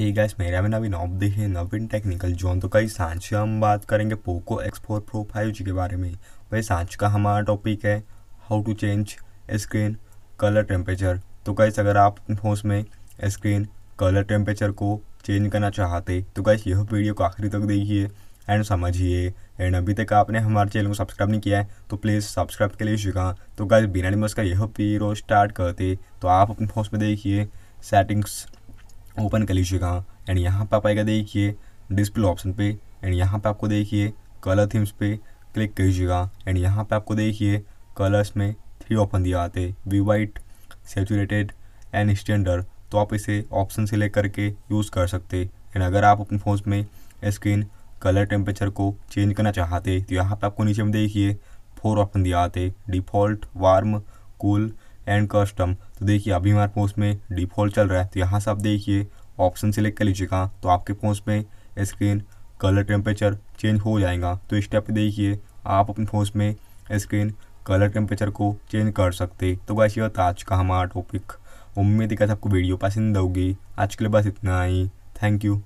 hey guys मेरा भी नवीन आप देखें नवीन टेक्निकल जोन तो कई सांच हम बात करेंगे Poco X four pro five G के बारे में वही सांच का हमारा टॉपिक है how to change screen colour temperature तो कई अगर आप फोन में स्क्रीन कलर टेम्परेचर को चेंज करना चाहते तो कई यह वीडियो को आखिरी तक देखिए एंड समझिए एंड अभी तक आपने हमारे चैनल को सब्सक्राइब नहीं किया है तो प्लीज़ सब्सक्राइब के लिए शिका तो कई बिना निमस का यह वीडियो स्टार्ट करते तो आप अपने फोन में देखिए सेटिंग्स ओपन कर लीजिएगा एंड यहाँ पर आप आएगा देखिए डिस्प्ले ऑप्शन पे एंड यहाँ पे आपको देखिए कलर थीम्स पे क्लिक कीजिएगा एंड यहाँ पे आपको देखिए कलर्स में थ्री ऑप्शन दिया आते vivid saturated and standard तो आप इसे ऑप्शन सिलेक्ट करके यूज़ कर सकते एंड अगर आप अपने फ़ोन में स्क्रीन कलर टेम्परेचर को चेंज करना चाहते तो यहाँ पर आपको नीचे में देखिए फोर ऑप्शन दिया आते default warm cool and custom तो देखिए अभी हमारे पोस्ट में डिफॉल्ट चल रहा है तो यहाँ से आप देखिए ऑप्शन सेलेक्ट कर लीजिएगा तो आपके फोन में स्क्रीन कलर टेम्परेचर चेंज हो जाएगा तो इस स्टेप देखिए आप अपने फोन में स्क्रीन कलर टेम्परेचर को चेंज कर सकते तो बस ये होता आज का हमारा टॉपिक उम्मीद है कि आपको वीडियो पसंद होगी आज के लिए बस इतना ही थैंक यू